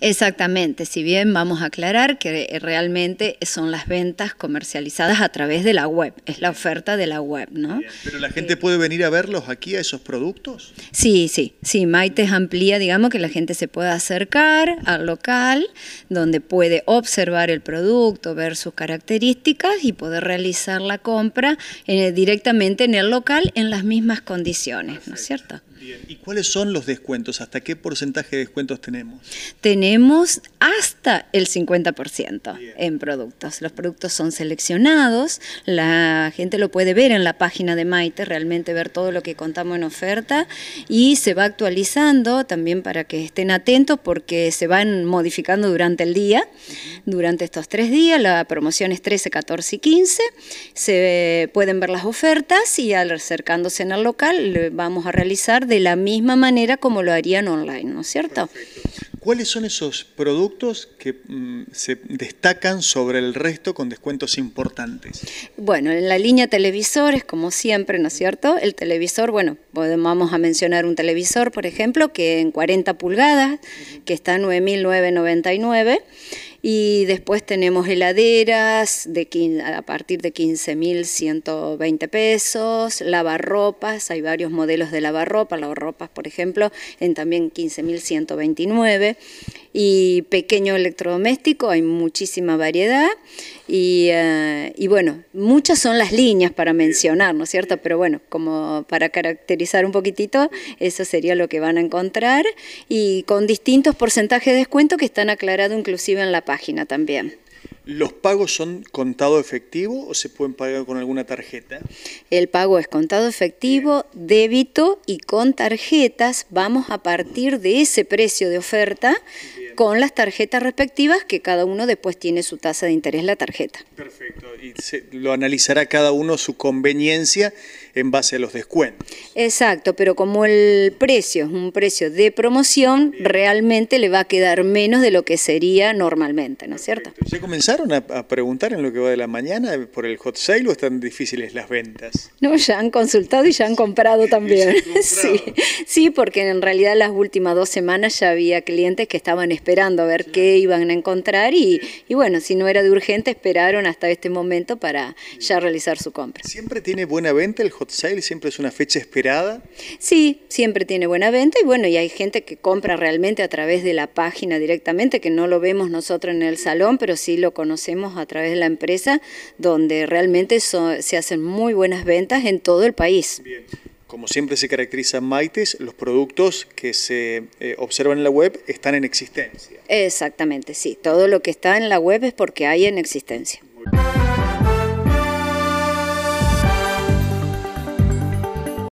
Exactamente, si bien vamos a aclarar que eh, realmente son las ventas comercializadas a través de la web, es la oferta de la web, ¿no? Pero la gente puede venir a verlos aquí, a esos productos. Sí, sí, sí, Maites amplía, digamos, que la gente se pueda acercar al local, donde puede observar el producto, ver sus características y poder realizar la compra eh, directamente en el local en las mismas condiciones, ¿no es cierto? ¿Y cuáles son los descuentos? ¿Hasta qué porcentaje de descuentos tenemos? Tenemos hasta el 50% en productos. Los productos son seleccionados, la gente lo puede ver en la página de Maite, realmente ver todo lo que contamos en oferta y se va actualizando también para que estén atentos porque se van modificando durante el día, durante estos tres días. La promoción es 13, 14 y 15. Se pueden ver las ofertas y al acercándose en el local vamos a realizar de la misma manera como lo harían online, ¿no es cierto? ¿Cuáles son esos productos que mm, se destacan sobre el resto con descuentos importantes? Bueno, en la línea televisores, como siempre, ¿no es cierto? El televisor, bueno, vamos a mencionar un televisor, por ejemplo, que en 40 pulgadas, que está 9.999. Y después tenemos heladeras de a partir de 15.120 pesos, lavarropas, hay varios modelos de lavarropas, lavarropas por ejemplo en también 15.129 y pequeño electrodoméstico, hay muchísima variedad eh, y, bueno, muchas son las líneas para mencionar, ¿no es cierto? Pero bueno, como para caracterizar un poquitito, eso sería lo que van a encontrar y con distintos porcentajes de descuento que están aclarados inclusive en la página también. ¿Los pagos son contado efectivo o se pueden pagar con alguna tarjeta? El pago es contado efectivo, débito y con tarjetas vamos a partir de ese precio de oferta con las tarjetas respectivas que cada uno después tiene su tasa de interés la tarjeta. Perfecto, y lo analizará cada uno su conveniencia en base a los descuentos. Exacto, pero como el precio es un precio de promoción, realmente le va a quedar menos de lo que sería normalmente, ¿no es cierto? ¿Ya comenzaron a, preguntar en lo que va de la mañana por el hot sale o están difíciles las ventas? No, ya han consultado y ya han comprado también. Sí, porque en realidad las últimas dos semanas ya había clientes que estaban esperando a ver qué iban a encontrar y, bueno, si no era de urgente, esperaron hasta este momento para ya realizar su compra. ¿Siempre tiene buena venta el hot Sale siempre es una fecha esperada. Sí, siempre tiene buena venta y bueno, y hay gente que compra realmente a través de la página directamente, que no lo vemos nosotros en el salón, pero sí lo conocemos a través de la empresa, donde realmente se hacen muy buenas ventas en todo el país. Bien. Como siempre se caracteriza Maites, los productos que se eh, observan en la web están en existencia. Exactamente, sí. Todo lo que está en la web es porque hay en existencia.